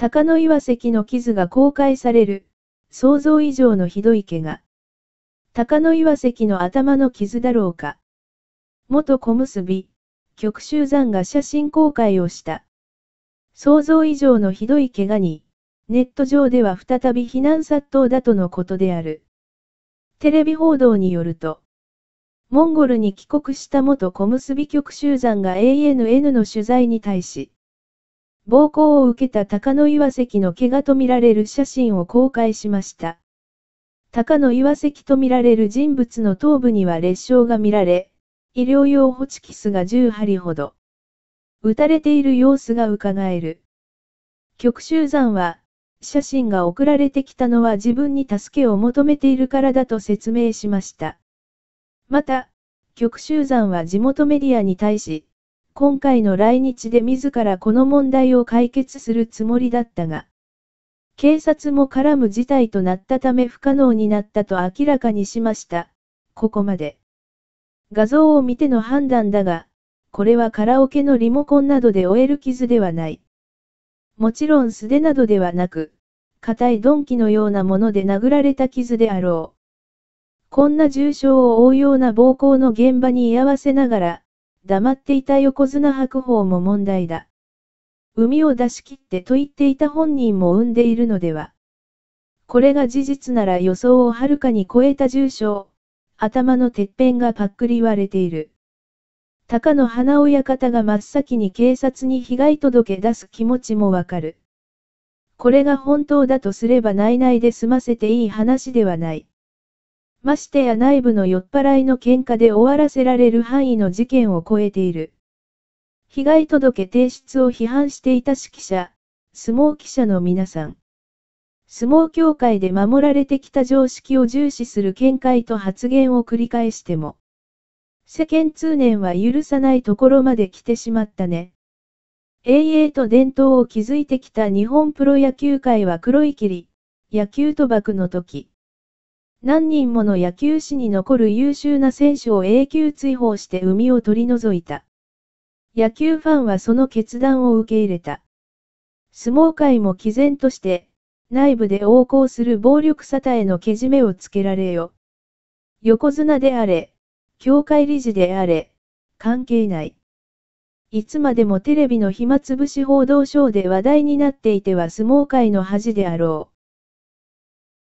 鷹の岩石の傷が公開される、想像以上のひどい怪我。鷹の岩石の頭の傷だろうか。元小結極州山が写真公開をした。想像以上のひどい怪我に、ネット上では再び避難殺到だとのことである。テレビ報道によると、モンゴルに帰国した元小結局集山が ANN の取材に対し、暴行を受けた高野岩石の怪我とみられる写真を公開しました。高野岩石とみられる人物の頭部には裂傷が見られ、医療用ホチキスが10針ほど、撃たれている様子が伺える。極集山は、写真が送られてきたのは自分に助けを求めているからだと説明しました。また、極集山は地元メディアに対し、今回の来日で自らこの問題を解決するつもりだったが、警察も絡む事態となったため不可能になったと明らかにしました。ここまで。画像を見ての判断だが、これはカラオケのリモコンなどで終える傷ではない。もちろん素手などではなく、硬い鈍器のようなもので殴られた傷であろう。こんな重傷を負うような暴行の現場に居合わせながら、黙っていた横綱白鵬も問題だ。海を出し切ってと言っていた本人も生んでいるのでは。これが事実なら予想をはるかに超えた重傷。頭のてっぺんがパックリ割れている。鷹の花親方が真っ先に警察に被害届出す気持ちもわかる。これが本当だとすれば内々で済ませていい話ではない。ましてや内部の酔っ払いの喧嘩で終わらせられる範囲の事件を超えている。被害届提出を批判していた指揮者、相撲記者の皆さん。相撲協会で守られてきた常識を重視する見解と発言を繰り返しても、世間通念は許さないところまで来てしまったね。永遠と伝統を築いてきた日本プロ野球界は黒い霧、野球賭博の時、何人もの野球史に残る優秀な選手を永久追放して海を取り除いた。野球ファンはその決断を受け入れた。相撲界も毅然として、内部で横行する暴力沙汰へのけじめをつけられよ。横綱であれ、協会理事であれ、関係ない。いつまでもテレビの暇つぶし報道ショーで話題になっていては相撲界の恥であろう。